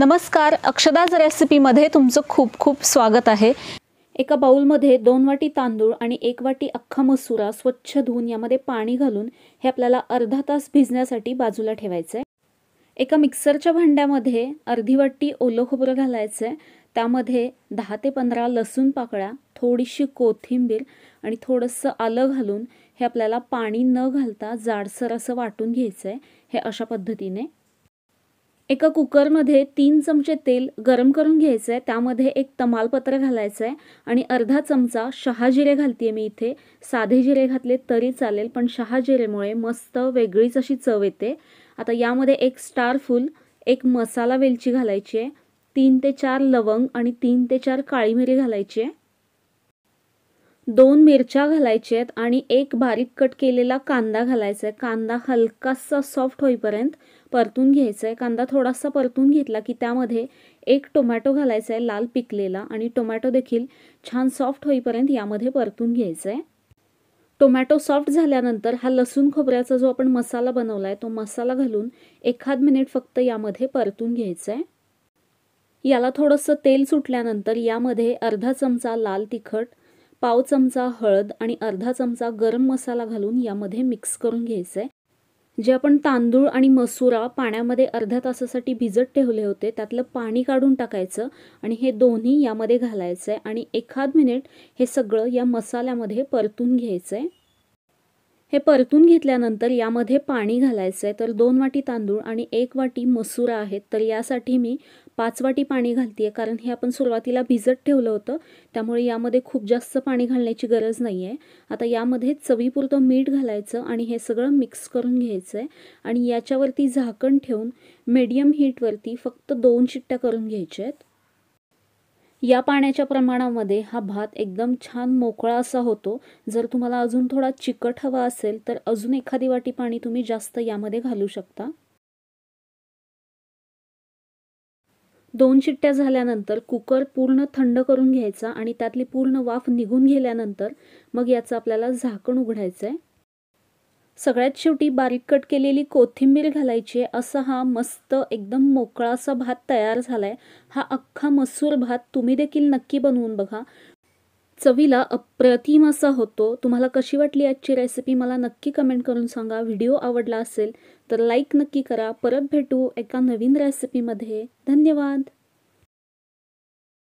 नमस्कार अक्षदाज रेसिपीमध्ये तुमचं खूप खूप स्वागत आहे एका बाऊलमध्ये दोन वाटी तांदूळ आणि एक वाटी अख्खा मसुरा स्वच्छ धुवून यामध्ये पाणी घालून हे आपल्याला अर्धा तास भिजण्यासाठी बाजूला ठेवायचं आहे एका मिक्सरच्या भांड्यामध्ये अर्धी वाटी ओलं खोबरं घालायचं आहे त्यामध्ये दहा ते पंधरा लसूण पाकळ्या थोडीशी कोथिंबीर आणि थोडंसं आलं घालून हे आपल्याला पाणी न घालता जाडसर असं वाटून घ्यायचं आहे हे अशा पद्धतीने एका कुकरमध्ये तीन चमचे तेल गरम करून घ्यायचं आहे त्यामध्ये एक तमालपत्र घालायचं आहे आणि अर्धा चमचा शहाजिरे घालते मी इथे साधे जिरे घातले तरी चालेल पण शहाजिरेमुळे मस्त वेगळीच अशी चव येते आता यामध्ये एक स्टार फूल एक मसाला वेलची घालायची आहे तीन ते चार लवंग आणि तीन ते चार काळी मिरी घालायची आहे दोन मिरच्या घालायच्या आहेत आणि एक बारीक कट केलेला कांदा घालायचा आहे कांदा हलकासा सॉफ्ट होईपर्यंत परतून घ्यायचा आहे कांदा थोडासा परतून घेतला की त्यामध्ये एक टोमॅटो घालायचा आहे लाल पिकलेला आणि टोमॅटो देखील छान सॉफ्ट होईपर्यंत यामध्ये परतून घ्यायचा आहे टोमॅटो सॉफ्ट झाल्यानंतर हा लसूण खोबऱ्याचा जो आपण मसाला बनवला आहे तो मसाला घालून एखाद मिनिट फक्त यामध्ये परतून घ्यायचा आहे याला थोडंसं तेल सुटल्यानंतर यामध्ये अर्धा चमचा लाल तिखट पाव चमचा हळद आणि अर्धा चमचा गरम मसाला घालून यामध्ये मिक्स करून घ्यायचं आहे जे आपण तांदूळ आणि मसुरा पाण्यामध्ये अर्ध्या तासासाठी भिजत ठेवले होते त्यातलं पाणी काढून टाकायचं आणि हे दोन्ही यामध्ये घालायचं आहे आणि एखाद मिनिट हे सगळं या मसाल्यामध्ये परतून घ्यायचं आहे हे परतून घेतल्यानंतर यामध्ये पाणी घालायचं आहे तर दोन वाटी तांदूळ आणि एक वाटी मसूर आहेत तर यासाठी मी पाच वाटी पाणी घालते आहे कारण हे आपण सुरुवातीला भिजत ठेवलं होतं त्यामुळे यामध्ये खूप जास्त पाणी घालण्याची गरज नाही आहे आता यामध्ये चवीपुरतं मीठ घालायचं आणि हे सगळं मिक्स करून घ्यायचं आहे आणि याच्यावरती झाकण ठेवून मीडियम हीटवरती फक्त दोन चिट्ट्या करून घ्यायच्या आहेत या पाण्याच्या प्रमाणामध्ये हा भात एकदम छान मोकळा असा होतो जर तुम्हाला अजून थोडा चिकट हवा असेल तर अजून एखादी वाटी पाणी तुम्ही जास्त यामध्ये घालू शकता दोन चिट्ट्या झाल्यानंतर कुकर पूर्ण थंड करून घ्यायचा आणि त्यातली पूर्ण वाफ निघून गेल्यानंतर मग याचं आपल्याला झाकण उघडायचं आहे सगळ्यात शेवटी बारीक कट केलेली कोथिंबीर घालायची आहे असा हा मस्त एकदम मोकळासा भात तयार झाला आहे हा अख्खा मसूर भात तुम्ही देखील नक्की बनवून बघा चवीला अप्रतिम असा होतो तुम्हाला कशी वाटली आजची रेसिपी मला नक्की कमेंट करून सांगा व्हिडिओ आवडला असेल तर लाईक नक्की करा परत भेटू एका नवीन रेसिपीमध्ये धन्यवाद